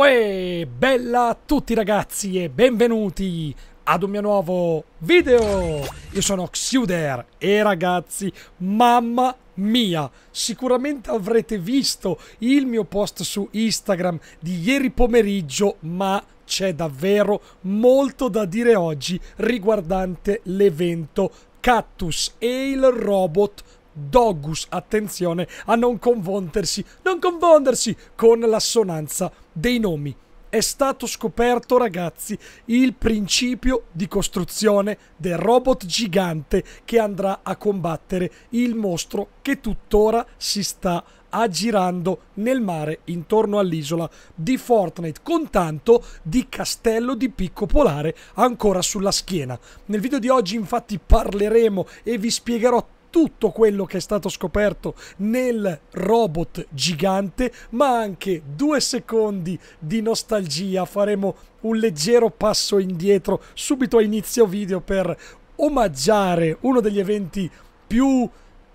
Uè, bella a tutti ragazzi e benvenuti ad un mio nuovo video! Io sono Xuder e ragazzi, mamma mia, sicuramente avrete visto il mio post su Instagram di ieri pomeriggio, ma c'è davvero molto da dire oggi riguardante l'evento Cactus e il robot Dogus, attenzione a non confondersi, non confondersi con l'assonanza dei nomi. È stato scoperto, ragazzi, il principio di costruzione del robot gigante che andrà a combattere il mostro che tuttora si sta aggirando nel mare intorno all'isola di Fortnite con tanto di castello di picco polare ancora sulla schiena. Nel video di oggi infatti parleremo e vi spiegherò tutto quello che è stato scoperto nel robot gigante, ma anche due secondi di nostalgia. Faremo un leggero passo indietro subito a inizio video per omaggiare uno degli eventi più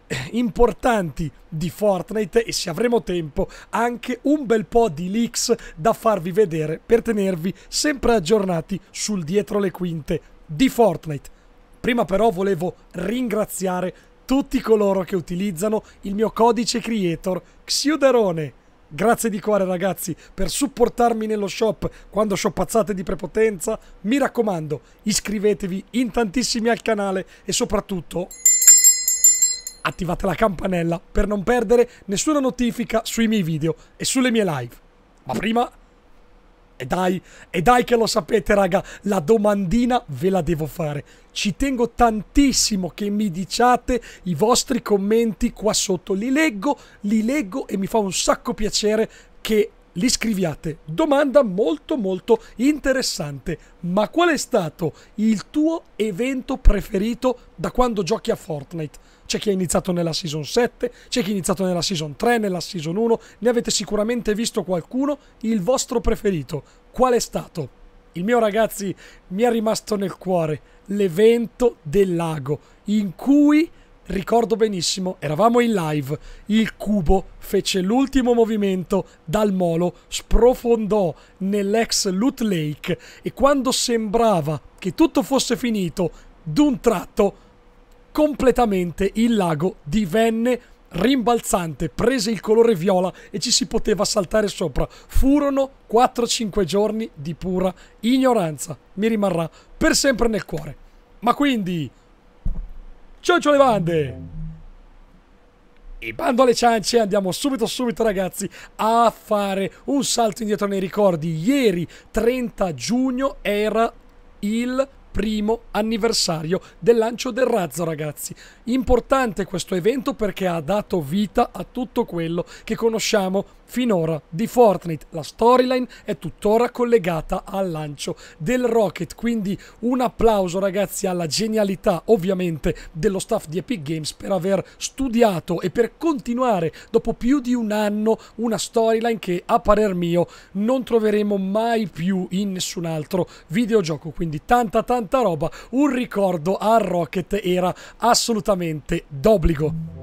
eh, importanti di Fortnite e se avremo tempo anche un bel po' di leaks da farvi vedere per tenervi sempre aggiornati sul dietro le quinte di Fortnite. Prima però volevo ringraziare tutti coloro che utilizzano il mio codice creator Xiuderone. Grazie di cuore ragazzi per supportarmi nello shop quando shoppazzate di prepotenza. Mi raccomando, iscrivetevi in tantissimi al canale e soprattutto attivate la campanella per non perdere nessuna notifica sui miei video e sulle mie live. Ma prima e dai, e dai che lo sapete raga, la domandina ve la devo fare. Ci tengo tantissimo che mi diciate i vostri commenti qua sotto, li leggo, li leggo e mi fa un sacco piacere che li scriviate. Domanda molto molto interessante. Ma qual è stato il tuo evento preferito da quando giochi a Fortnite? C'è chi ha iniziato nella Season 7, c'è chi ha iniziato nella Season 3, nella Season 1, ne avete sicuramente visto qualcuno. Il vostro preferito, qual è stato? Il mio ragazzi mi è rimasto nel cuore l'evento del lago in cui ricordo benissimo, eravamo in live, il cubo fece l'ultimo movimento dal molo, sprofondò nell'ex Loot Lake e quando sembrava che tutto fosse finito, d'un tratto, completamente il lago divenne rimbalzante, prese il colore viola e ci si poteva saltare sopra. Furono 4-5 giorni di pura ignoranza. Mi rimarrà per sempre nel cuore. Ma quindi... Ciocio le bande! E bando alle ciance, andiamo subito subito ragazzi a fare un salto indietro nei ricordi. Ieri 30 giugno era il primo anniversario del lancio del razzo ragazzi importante questo evento perché ha dato vita a tutto quello che conosciamo Finora di Fortnite la storyline è tuttora collegata al lancio del Rocket, quindi un applauso ragazzi alla genialità ovviamente dello staff di Epic Games per aver studiato e per continuare dopo più di un anno una storyline che a parer mio non troveremo mai più in nessun altro videogioco, quindi tanta tanta roba, un ricordo al Rocket era assolutamente d'obbligo.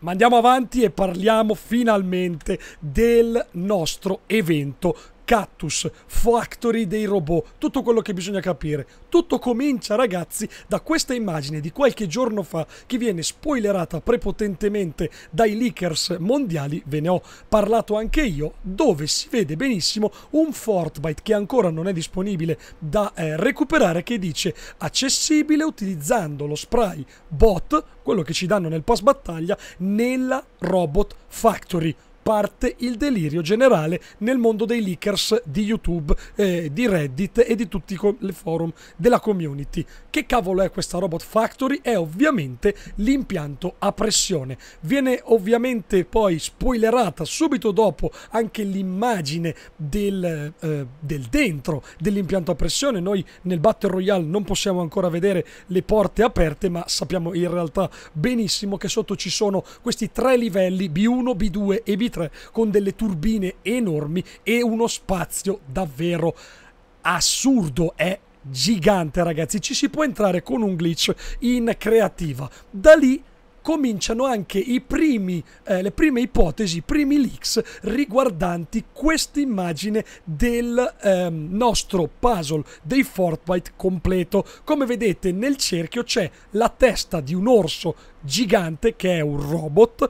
Ma andiamo avanti e parliamo finalmente del nostro evento Cactus, Factory dei robot, tutto quello che bisogna capire. Tutto comincia, ragazzi, da questa immagine di qualche giorno fa che viene spoilerata prepotentemente dai leakers mondiali, ve ne ho parlato anche io, dove si vede benissimo un Fortnite che ancora non è disponibile da eh, recuperare che dice accessibile utilizzando lo spray bot, quello che ci danno nel pass battaglia, nella Robot Factory parte il delirio generale nel mondo dei leakers di YouTube, eh, di Reddit e di tutti i forum della community. Che cavolo è questa Robot Factory? È ovviamente l'impianto a pressione. Viene ovviamente poi spoilerata subito dopo anche l'immagine del, eh, del dentro dell'impianto a pressione. Noi nel Battle Royale non possiamo ancora vedere le porte aperte, ma sappiamo in realtà benissimo che sotto ci sono questi tre livelli B1, B2 e B3 3 con delle turbine enormi e uno spazio davvero assurdo. È gigante, ragazzi. Ci si può entrare con un glitch in creativa. Da lì cominciano anche i primi, eh, le prime ipotesi, i primi leaks riguardanti questa immagine del ehm, nostro puzzle dei Fortnite completo. Come vedete nel cerchio c'è la testa di un orso gigante che è un robot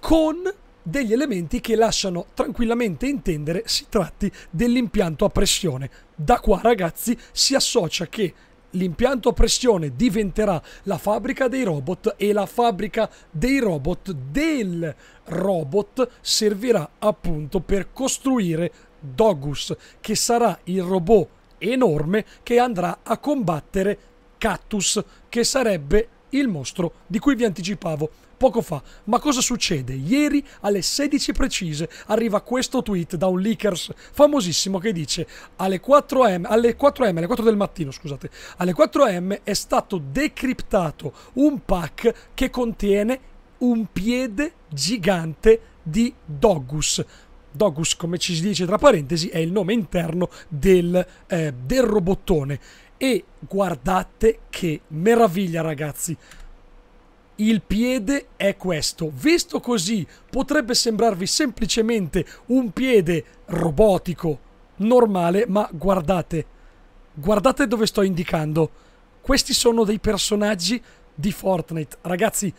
con degli elementi che lasciano tranquillamente intendere si tratti dell'impianto a pressione. Da qua ragazzi si associa che l'impianto a pressione diventerà la fabbrica dei robot e la fabbrica dei robot del robot servirà appunto per costruire Dogus che sarà il robot enorme che andrà a combattere Cactus che sarebbe il mostro di cui vi anticipavo poco fa. Ma cosa succede? Ieri alle 16 precise arriva questo tweet da un leakers famosissimo che dice alle 4M, alle 4M, alle 4 del mattino, scusate, alle 4M è stato decriptato un pack che contiene un piede gigante di Doggus. Dogus, come ci si dice tra parentesi, è il nome interno del, eh, del robottone. E guardate che meraviglia, ragazzi! il piede è questo. Visto così potrebbe sembrarvi semplicemente un piede robotico, normale, ma guardate, guardate dove sto indicando. Questi sono dei personaggi di Fortnite. Ragazzi,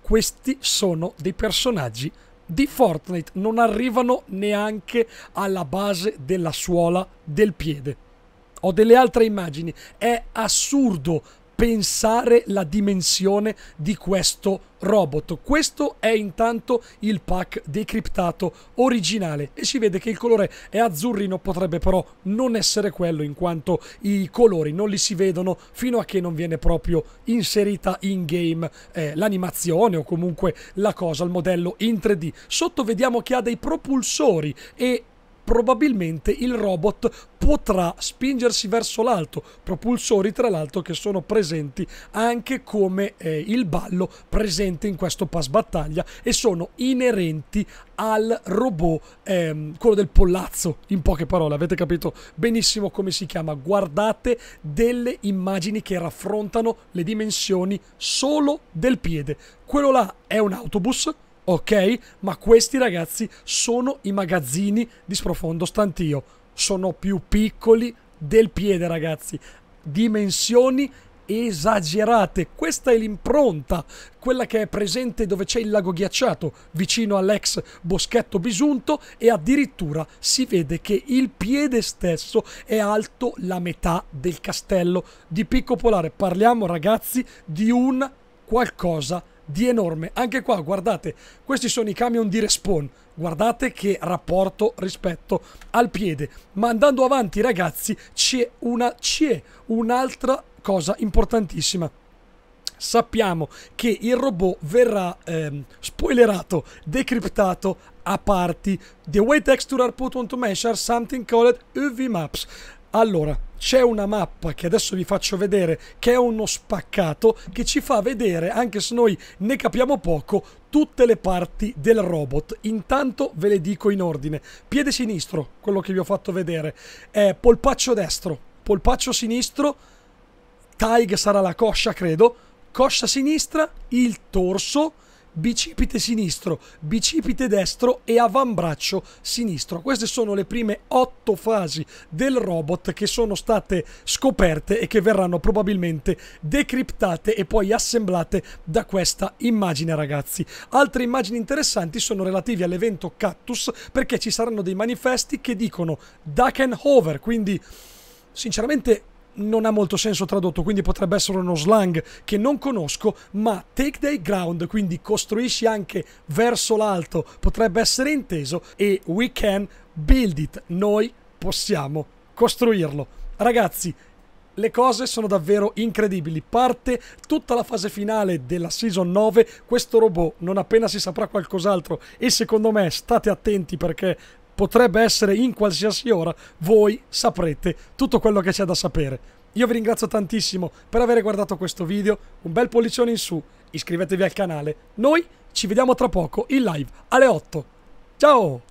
questi sono dei personaggi di Fortnite. Non arrivano neanche alla base della suola del piede. Ho delle altre immagini. È assurdo pensare la dimensione di questo robot. Questo è intanto il pack decriptato originale e si vede che il colore è azzurrino, potrebbe però non essere quello in quanto i colori non li si vedono fino a che non viene proprio inserita in game eh, l'animazione o comunque la cosa, il modello in 3D. Sotto vediamo che ha dei propulsori e probabilmente il robot potrà spingersi verso l'alto, propulsori tra l'altro che sono presenti anche come eh, il ballo presente in questo pass battaglia e sono inerenti al robot, ehm, quello del pollazzo, in poche parole, avete capito benissimo come si chiama. Guardate delle immagini che raffrontano le dimensioni solo del piede. Quello là è un autobus, ok? Ma questi ragazzi sono i magazzini di sprofondo stantio sono più piccoli del piede, ragazzi. Dimensioni esagerate. Questa è l'impronta, quella che è presente dove c'è il lago ghiacciato, vicino all'ex boschetto bisunto e addirittura si vede che il piede stesso è alto la metà del castello di Picco Polare. Parliamo ragazzi di un qualcosa di di enorme. Anche qua, guardate, questi sono i camion di respawn. Guardate che rapporto rispetto al piede. Ma andando avanti, ragazzi, c'è, una, c'è un'altra cosa importantissima sappiamo che il robot verrà ehm, spoilerato, decriptato a parti. The way texture are put on to measure something called UV maps. Allora, c'è una mappa che adesso vi faccio vedere che è uno spaccato che ci fa vedere, anche se noi ne capiamo poco, tutte le parti del robot. Intanto ve le dico in ordine. Piede sinistro, quello che vi ho fatto vedere, è polpaccio destro, polpaccio sinistro, tag sarà la coscia credo, coscia sinistra, il torso, bicipite sinistro, bicipite destro e avambraccio sinistro. Queste sono le prime otto fasi del robot che sono state scoperte e che verranno probabilmente decriptate e poi assemblate da questa immagine, ragazzi. Altre immagini interessanti sono relative all'evento Cactus perché ci saranno dei manifesti che dicono Duck and Hover, quindi sinceramente non ha molto senso tradotto, quindi potrebbe essere uno slang che non conosco, ma take the ground, quindi costruisci anche verso l'alto, potrebbe essere inteso e we can build it, noi possiamo costruirlo. Ragazzi, le cose sono davvero incredibili. Parte tutta la fase finale della season 9. Questo robot, non appena si saprà qualcos'altro, e secondo me state attenti perché potrebbe essere in qualsiasi ora, voi saprete tutto quello che c'è da sapere. Io vi ringrazio tantissimo per aver guardato questo video, un bel pollicione in su, iscrivetevi al canale, noi ci vediamo tra poco in live alle 8. Ciao!